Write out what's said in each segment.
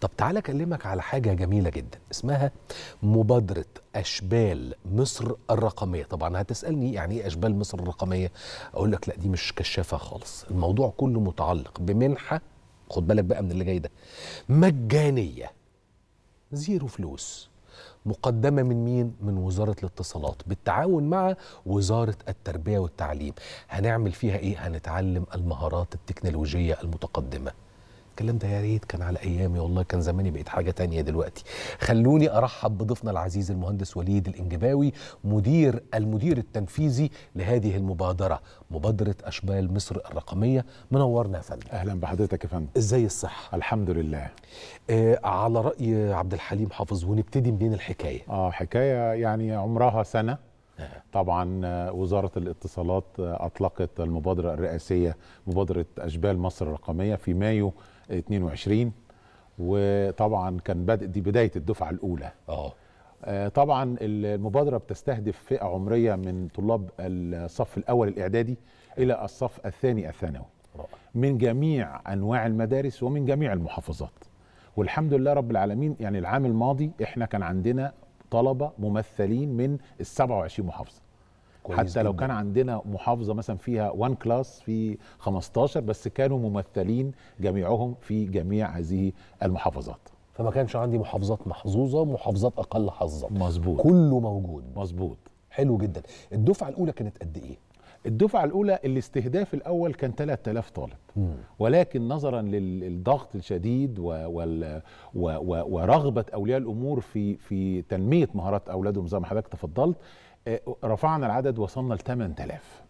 طب تعالى اكلمك على حاجه جميله جدا اسمها مبادره اشبال مصر الرقميه طبعا هتسالني يعني ايه اشبال مصر الرقميه اقول لك لا دي مش كشافه خالص الموضوع كله متعلق بمنحه خد بالك بقى من اللي جاي ده مجانيه زيرو فلوس مقدمه من مين من وزاره الاتصالات بالتعاون مع وزاره التربيه والتعليم هنعمل فيها ايه هنتعلم المهارات التكنولوجيه المتقدمه الكلام ده يا ريت كان على ايامي والله كان زماني بقيت حاجه تانية دلوقتي خلوني ارحب بضيفنا العزيز المهندس وليد الانجباوي مدير المدير التنفيذي لهذه المبادره مبادره اشبال مصر الرقميه منورنا يا فندم اهلا بحضرتك يا فندم ازاي الصحه الحمد لله آه على راي عبد الحليم حافظ ونبتدي منين الحكايه اه حكايه يعني عمرها سنه آه. طبعا آه، وزارة الاتصالات آه، أطلقت المبادرة الرئاسية مبادرة أشبال مصر الرقمية في مايو 22 وطبعا كان بدء دي بدايه الدفعه الاولى اه, آه، طبعا المبادره بتستهدف فئه عمريه من طلاب الصف الاول الاعدادي الى الصف الثاني الثانوي من جميع انواع المدارس ومن جميع المحافظات والحمد لله رب العالمين يعني العام الماضي احنا كان عندنا طلبه ممثلين من ال 27 محافظه حتى لو كان عندنا محافظه مثلا فيها وان كلاس في 15 بس كانوا ممثلين جميعهم في جميع هذه المحافظات فما كانش عندي محافظات محظوظه محافظات اقل حظا مظبوط كله موجود مظبوط حلو جدا الدفعه الاولى كانت قد ايه الدفعه الاولى الاستهداف الاول كان 3000 طالب ولكن نظرا للضغط الشديد ورغبه اولياء الامور في في تنميه مهارات اولادهم زي ما حضرتك تفضلت إيه، رفعنا العدد وصلنا ل 8000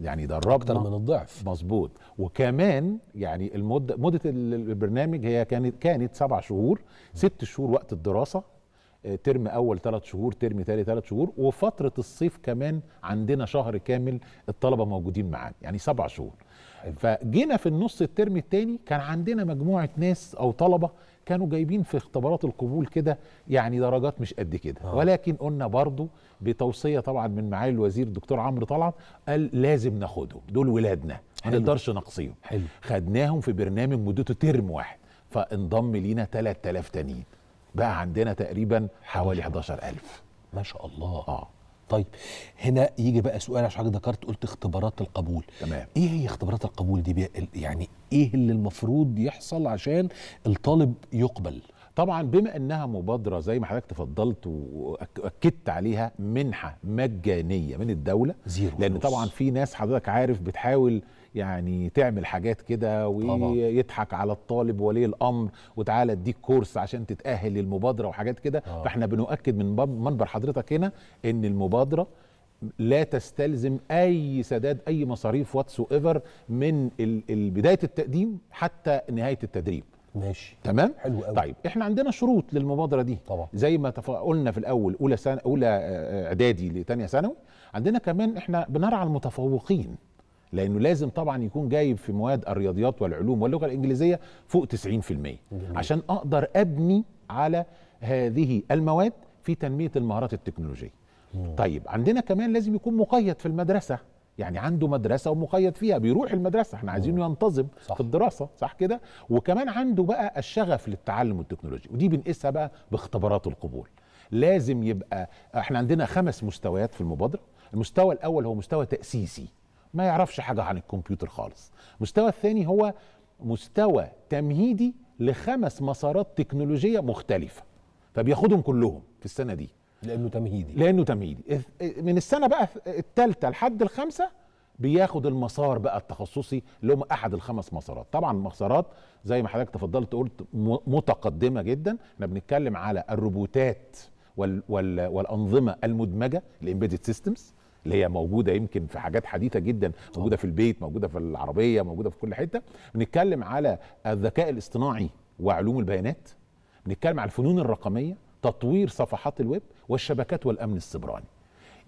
يعني دربنا اكتر من الضعف مظبوط وكمان يعني المده مده البرنامج هي كانت كانت سبع شهور ست شهور وقت الدراسه إيه، ترم اول ثلاث شهور ترم ثاني ثلاث شهور وفتره الصيف كمان عندنا شهر كامل الطلبه موجودين معانا يعني سبع شهور فجينا في النص الترم الثاني كان عندنا مجموعه ناس او طلبه كانوا جايبين في اختبارات القبول كده يعني درجات مش قد كده آه. ولكن قلنا برضو بتوصيه طبعا من معالي الوزير الدكتور عمرو طلعت قال لازم ناخدهم دول ولادنا ما نقدرش نقصيهم حلو. خدناهم في برنامج مدته ترم واحد فانضم لينا 3000 تانيين بقى عندنا تقريبا حوالي 11000 ما شاء الله اه طيب هنا يجي بقى سؤال عشان حضرتك ذكرت قلت اختبارات القبول تمام ايه هي اختبارات القبول دي يعني ايه اللي المفروض يحصل عشان الطالب يقبل طبعا بما انها مبادره زي ما حضرتك تفضلت واكدت عليها منحه مجانيه من الدوله زيرو لان فلوس. طبعا في ناس حضرتك عارف بتحاول يعني تعمل حاجات كده ويضحك على الطالب ولي الامر وتعالى اديك كورس عشان تتاهل للمبادره وحاجات كده آه. فاحنا بنؤكد من منبر حضرتك هنا ان المبادره لا تستلزم اي سداد اي مصاريف واتس ايفر من بدايه التقديم حتى نهايه التدريب ماشي تمام حلو قوي طيب احنا عندنا شروط للمبادره دي طبعا زي ما قلنا في الاول اولى سنه اولى آه، آه، اعدادي لثانيه ثانوي عندنا كمان احنا بنرعى المتفوقين لانه لازم طبعا يكون جايب في مواد الرياضيات والعلوم واللغه الانجليزيه فوق 90% عشان اقدر ابني على هذه المواد في تنميه المهارات التكنولوجيه طيب عندنا كمان لازم يكون مقيد في المدرسه يعني عنده مدرسة ومقيد فيها بيروح المدرسة احنا عايزينه ينتظم صح. في الدراسة صح كده وكمان عنده بقى الشغف للتعلم والتكنولوجيا ودي بنقيسها بقى باختبارات القبول لازم يبقى احنا عندنا خمس مستويات في المبادرة المستوى الأول هو مستوى تأسيسي ما يعرفش حاجه عن الكمبيوتر خالص المستوى الثاني هو مستوى تمهيدي لخمس مسارات تكنولوجيه مختلفه فبياخدهم كلهم في السنه دي لانه تمهيدي لانه تمهيدي إيه، من السنه بقى الثالثه لحد الخامسه بياخد المسار بقى التخصصي اللي هم احد الخمس مسارات طبعا مسارات زي ما حضرتك تفضلت قلت متقدمه جدا احنا بنتكلم على الروبوتات وال وال والانظمه المدمجه الامبيدد سيستمز اللي هي موجوده يمكن في حاجات حديثه جدا موجوده في البيت موجوده في العربيه موجوده في كل حته بنتكلم على الذكاء الاصطناعي وعلوم البيانات بنتكلم على الفنون الرقميه تطوير صفحات الويب والشبكات والامن السبراني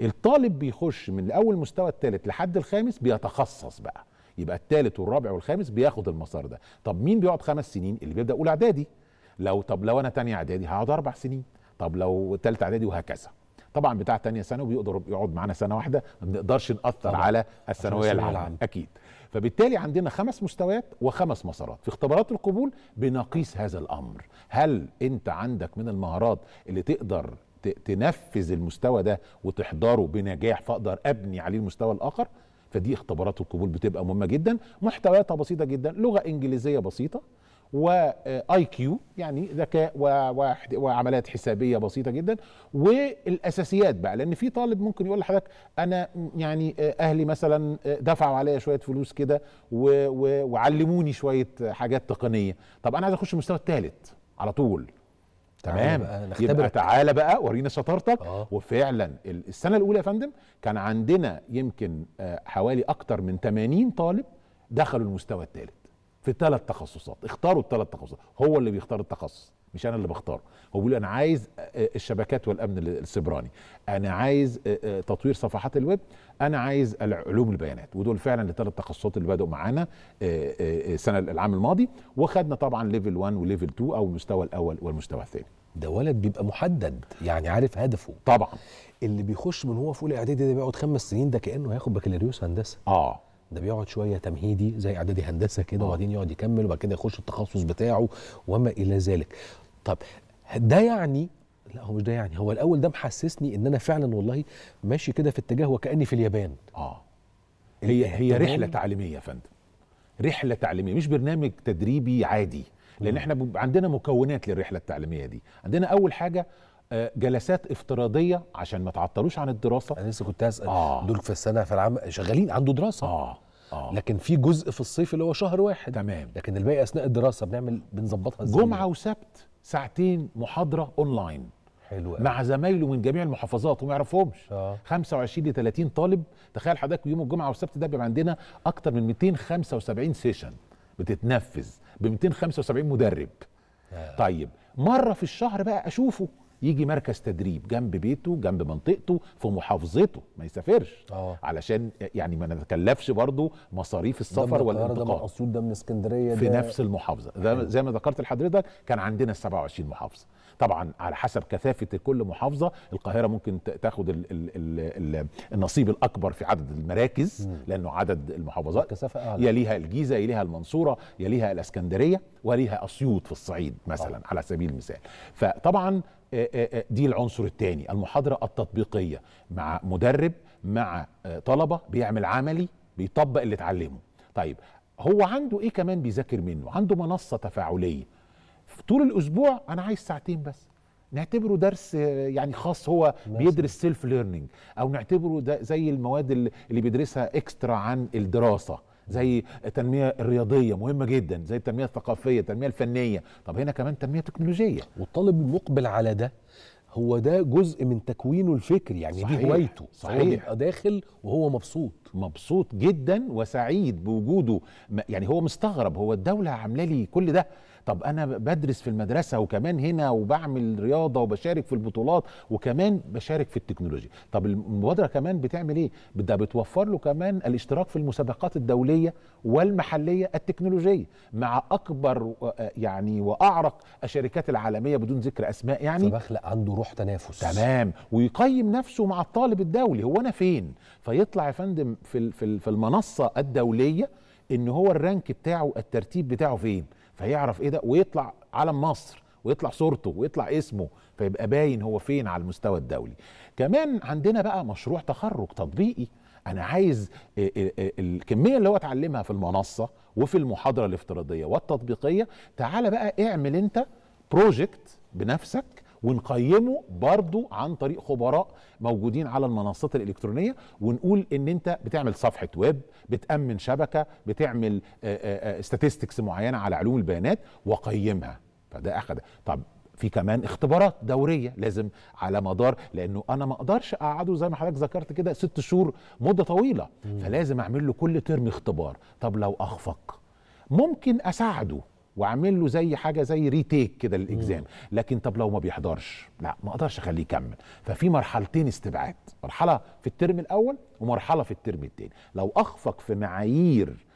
الطالب بيخش من اول مستوى الثالث لحد الخامس بيتخصص بقى يبقى الثالث والرابع والخامس بياخد المسار ده طب مين بيقعد خمس سنين اللي بيبدا اولى اعدادي لو طب لو انا تانية اعدادي هقعد اربع سنين طب لو ثالث اعدادي وهكذا طبعا بتاع تانية ثانوي بيقدر يقعد معانا سنه واحده ما بنقدرش ناثر على الثانويه العامه اكيد فبالتالي عندنا خمس مستويات وخمس مسارات في اختبارات القبول بنقيس هذا الامر هل انت عندك من المهارات اللي تقدر تنفذ المستوى ده وتحضره بنجاح فاقدر ابني عليه المستوى الاخر فدي اختبارات القبول بتبقى مهمه جدا محتوياتها بسيطه جدا لغه انجليزيه بسيطه واي كيو يعني ذكاء وعمليات حسابيه بسيطه جدا والاساسيات بقى لان في طالب ممكن يقول لحضرتك انا يعني آه، اهلي مثلا آه، دفعوا عليا شويه فلوس كده وعلموني شويه حاجات تقنيه طب انا عايز اخش المستوى الثالث على طول تمام يبقى تعالى بقى ورينا شطارتك آه. وفعلا السنه الاولى يا فندم كان عندنا يمكن آه، حوالي اكتر من 80 طالب دخلوا المستوى الثالث في ثلاث تخصصات اختاروا الثلاث تخصصات هو اللي بيختار التخصص مش انا اللي بختاره هو بيقول انا عايز آه، آه، الشبكات والامن السبراني انا عايز آه، تطوير صفحات الويب انا عايز علوم البيانات ودول فعلا الثلاث تخصصات اللي بداوا معانا السنه العام الماضي وخدنا طبعا ليفل 1 وليفل 2 او المستوى الاول والمستوى الثاني ده ولد بيبقى محدد يعني عارف هدفه طبعا اللي بيخش من هو في اولى اعدادي ده بيقعد خمس سنين ده كانه هياخد بكالوريوس هندسه اه ده بيقعد شويه تمهيدي زي اعدادي هندسه كده آه. وبعدين يقعد يكمل وبعد كده يخش التخصص بتاعه وما الى ذلك طب ده يعني لا هو مش ده يعني هو الاول ده محسسني ان انا فعلا والله ماشي كده في اتجاه وكاني في اليابان اه إيه هي هي رحله يعني؟ تعليميه يا فندم رحله تعليميه مش برنامج تدريبي عادي لان احنا عندنا مكونات للرحله التعليميه دي عندنا اول حاجه آه، جلسات افتراضيه عشان ما تعطلوش عن الدراسه انا لسه كنت هسال آه. دول في السنه في العام شغالين عنده دراسه آه. آه. لكن في جزء في الصيف اللي هو شهر واحد تمام لكن الباقي اثناء الدراسه بنعمل بنظبطها ازاي جمعه وسبت ساعتين محاضره اونلاين حلو مع زمايله من جميع المحافظات وما يعرفهمش آه. 25 ل 30 طالب تخيل حضرتك يوم الجمعه والسبت ده بيبقى عندنا اكتر من 275 سيشن بتتنفذ ب 275 مدرب آه. طيب مره في الشهر بقى اشوفه يجي مركز تدريب جنب بيته جنب منطقته في محافظته ما يسافرش أوه. علشان يعني ما نتكلفش برضه مصاريف السفر والانتقال ده ده من اسكندريه في نفس المحافظه ده زي ما ذكرت لحضرتك كان عندنا 27 محافظه طبعا على حسب كثافه كل محافظه القاهره ممكن تاخد ال ال ال النصيب الاكبر في عدد المراكز لانه عدد المحافظات كثافه اعلى يليها الجيزه يليها المنصوره يليها الاسكندريه وليها اسيوط في الصعيد مثلا أوه. على سبيل المثال فطبعا آه، آه، آه، دي العنصر الثاني المحاضرة التطبيقية مع مدرب مع طلبة بيعمل عملي بيطبق اللي اتعلمه طيب هو عنده ايه كمان بيذاكر منه عنده منصة تفاعلية في طول الاسبوع انا عايز ساعتين بس نعتبره درس يعني خاص هو بيدرس سيلف ليرنينج او نعتبره ده زي المواد اللي بيدرسها اكسترا عن الدراسه زي التنميه الرياضيه مهمه جدا زي التنميه الثقافيه التنميه الفنيه طب هنا كمان تنميه تكنولوجيه والطالب المقبل على ده هو ده جزء من تكوينه الفكري يعني صحيح دي هوايته صحيح هو بيبقى داخل وهو مبسوط مبسوط جدا وسعيد بوجوده يعني هو مستغرب هو الدوله عامله لي كل ده طب انا بدرس في المدرسه وكمان هنا وبعمل رياضه وبشارك في البطولات وكمان بشارك في التكنولوجيا طب المبادره كمان بتعمل ايه ده بتوفر له كمان الاشتراك في المسابقات الدوليه والمحليه التكنولوجيه مع اكبر يعني واعرق الشركات العالميه بدون ذكر اسماء يعني فبخلق عنده روح تنافس تمام ويقيم نفسه مع الطالب الدولي هو انا فين فيطلع يا فندم في في المنصه الدوليه ان هو الرانك بتاعه الترتيب بتاعه فين فيعرف ايه ده ويطلع علم مصر ويطلع صورته ويطلع اسمه فيبقى باين هو فين على المستوى الدولي كمان عندنا بقى مشروع تخرج تطبيقي انا عايز آه، آه، آه، الكميه اللي هو اتعلمها في المنصه وفي المحاضره الافتراضيه والتطبيقيه تعالى بقى اعمل انت بروجكت بنفسك ونقيمه برضو عن طريق خبراء موجودين على المنصات الالكترونيه ونقول ان انت بتعمل صفحه ويب بتامن شبكه بتعمل استاتستكس آه، آه، آه، معينه على علوم البيانات وقيمها فده أحد طب في كمان اختبارات دوريه لازم على مدار لانه انا ما اقدرش اقعده زي ما حضرتك ذكرت كده ست شهور مده طويله فلازم اعمل له كل ترم اختبار طب لو اخفق ممكن اساعده واعمل له زي حاجه زي ريتيك كده للاجزام لكن طب لو ما بيحضرش لا ما اقدرش اخليه يكمل ففي مرحلتين استبعاد مرحله في الترم الاول ومرحله في الترم الثاني لو اخفق في معايير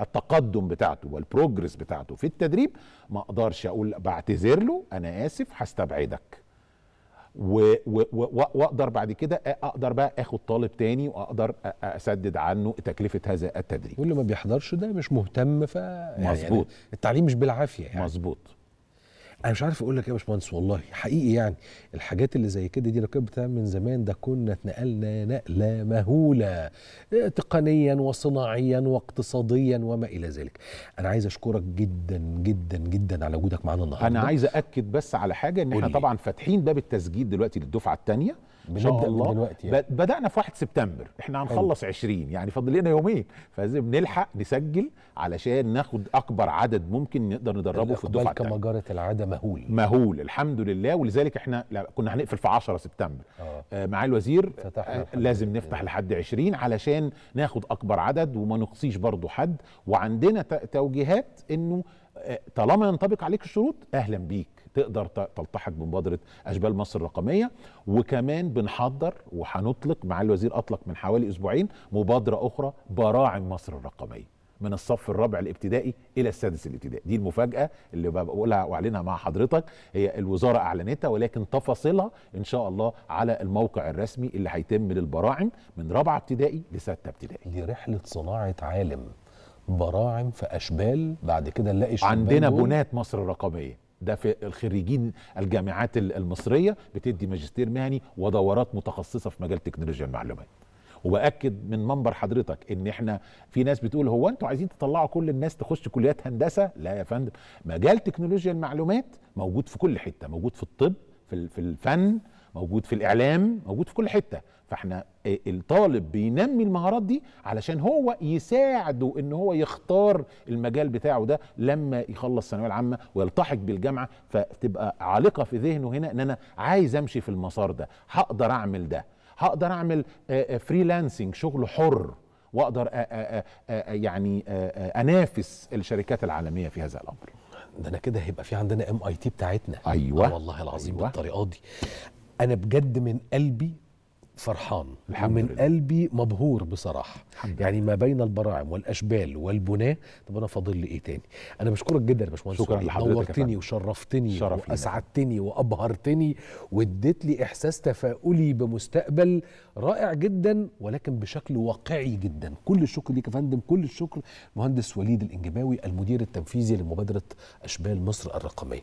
التقدم بتاعته والبروجرس بتاعته في التدريب ما اقدرش اقول بعتذر له انا اسف هستبعدك واقدر بعد كده اقدر بقى اخد طالب تاني واقدر اسدد عنه تكلفه هذا التدريب واللي ما بيحضرش ده مش مهتم ف يعني مظبوط يعني التعليم مش بالعافيه يعني مظبوط انا مش عارف اقول لك ايه يا باشمهندس والله حقيقي يعني الحاجات اللي زي كده دي لو كانت بتتعمل من زمان ده كنا اتنقلنا نقله مهوله تقنيا وصناعيا واقتصاديا وما الى ذلك انا عايز اشكرك جدا جدا جدا على وجودك معانا النهارده انا عايز اكد بس على حاجه ان احنا طبعا فاتحين باب التسجيل دلوقتي للدفعه الثانيه بنبدا الله من دلوقتي يعني. بدانا في 1 سبتمبر احنا هنخلص 20 يعني فاضل لنا يومين فلازم نلحق نسجل علشان ناخد اكبر عدد ممكن نقدر ندربه في الدفعه كما جرت العاده مهول مهول الحمد لله ولذلك احنا كنا هنقفل في 10 سبتمبر آه. آه معالي الوزير آه لازم نفتح لحد 20 علشان ناخد اكبر عدد وما نقصيش برضه حد وعندنا توجيهات انه آه، طالما ينطبق عليك الشروط اهلا بيك تقدر تلتحق بمبادره اشبال مصر الرقميه وكمان بنحضر وهنطلق مع الوزير اطلق من حوالي اسبوعين مبادره اخرى براعم مصر الرقميه من الصف الرابع الابتدائي الى السادس الابتدائي دي المفاجاه اللي بقولها واعلنها مع حضرتك هي الوزاره اعلنتها ولكن تفاصيلها ان شاء الله على الموقع الرسمي اللي هيتم للبراعم من رابعه ابتدائي لسته ابتدائي دي رحله صناعه عالم براعم في اشبال بعد كده نلاقي عندنا بنات مصر الرقميه ده في الخريجين الجامعات المصريه بتدي ماجستير مهني ودورات متخصصه في مجال تكنولوجيا المعلومات وباكد من منبر حضرتك ان احنا في ناس بتقول هو انتوا عايزين تطلعوا كل الناس تخش كليات هندسه لا يا فندم مجال تكنولوجيا المعلومات موجود في كل حته موجود في الطب في الفن موجود في الاعلام موجود في كل حته فاحنا إيه، الطالب بينمي المهارات دي علشان هو يساعده ان هو يختار المجال بتاعه ده لما يخلص الثانويه العامه ويلتحق بالجامعه فتبقى عالقه في ذهنه هنا ان انا عايز امشي في المسار ده هقدر اعمل ده هقدر اعمل فريلانسنج آه، آه، شغل حر واقدر آه، يعني انافس الشركات العالميه في هذا الامر ده انا كده هيبقى في عندنا ام اي تي بتاعتنا ايوه والله العظيم أيوة. بالطريقه دي انا بجد من قلبي فرحان الحمد ومن لله. قلبي مبهور بصراحه الحمد يعني ما بين البراعم والاشبال والبناه طب انا فاضل لي ايه تاني انا بشكرك جدا يا باشمهندس شكرا لحضرتك نورتني وشرفتني واسعدتني وابهرتني واديت لي احساس تفاؤلي بمستقبل رائع جدا ولكن بشكل واقعي جدا كل الشكر ليك يا فندم كل الشكر مهندس وليد الانجباوي المدير التنفيذي لمبادره اشبال مصر الرقميه